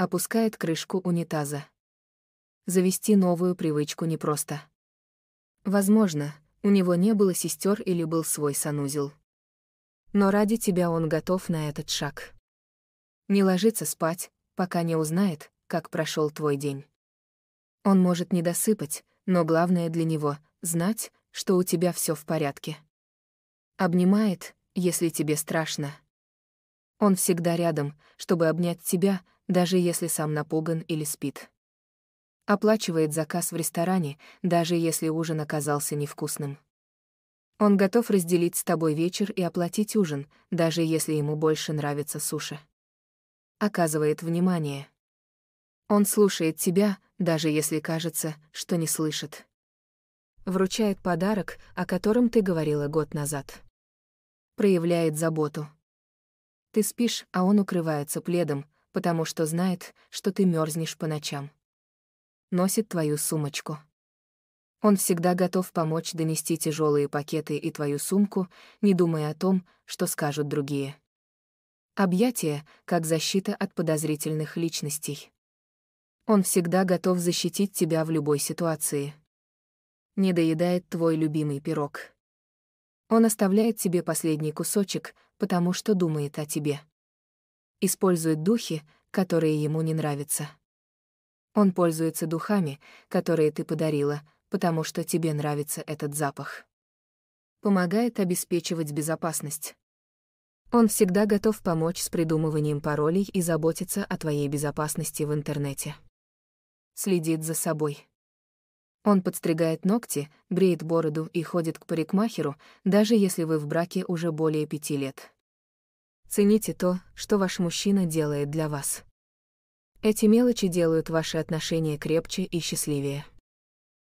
Опускает крышку унитаза. Завести новую привычку непросто. Возможно, у него не было сестер или был свой санузел. Но ради тебя он готов на этот шаг. Не ложится спать, пока не узнает, как прошел твой день. Он может не досыпать, но главное для него — знать, что у тебя все в порядке. Обнимает, если тебе страшно. Он всегда рядом, чтобы обнять тебя, даже если сам напуган или спит. Оплачивает заказ в ресторане, даже если ужин оказался невкусным. Он готов разделить с тобой вечер и оплатить ужин, даже если ему больше нравится суши. Оказывает внимание. Он слушает тебя, даже если кажется, что не слышит. Вручает подарок, о котором ты говорила год назад. Проявляет заботу. Ты спишь, а он укрывается пледом, потому что знает, что ты мерзнешь по ночам. Носит твою сумочку. Он всегда готов помочь донести тяжелые пакеты и твою сумку, не думая о том, что скажут другие. Объятие — как защита от подозрительных личностей. Он всегда готов защитить тебя в любой ситуации. Не доедает твой любимый пирог. Он оставляет тебе последний кусочек, потому что думает о тебе использует духи, которые ему не нравятся. Он пользуется духами, которые ты подарила, потому что тебе нравится этот запах. Помогает обеспечивать безопасность. Он всегда готов помочь с придумыванием паролей и заботиться о твоей безопасности в интернете. Следит за собой. Он подстригает ногти, бреет бороду и ходит к парикмахеру, даже если вы в браке уже более пяти лет. Цените то, что ваш мужчина делает для вас. Эти мелочи делают ваши отношения крепче и счастливее.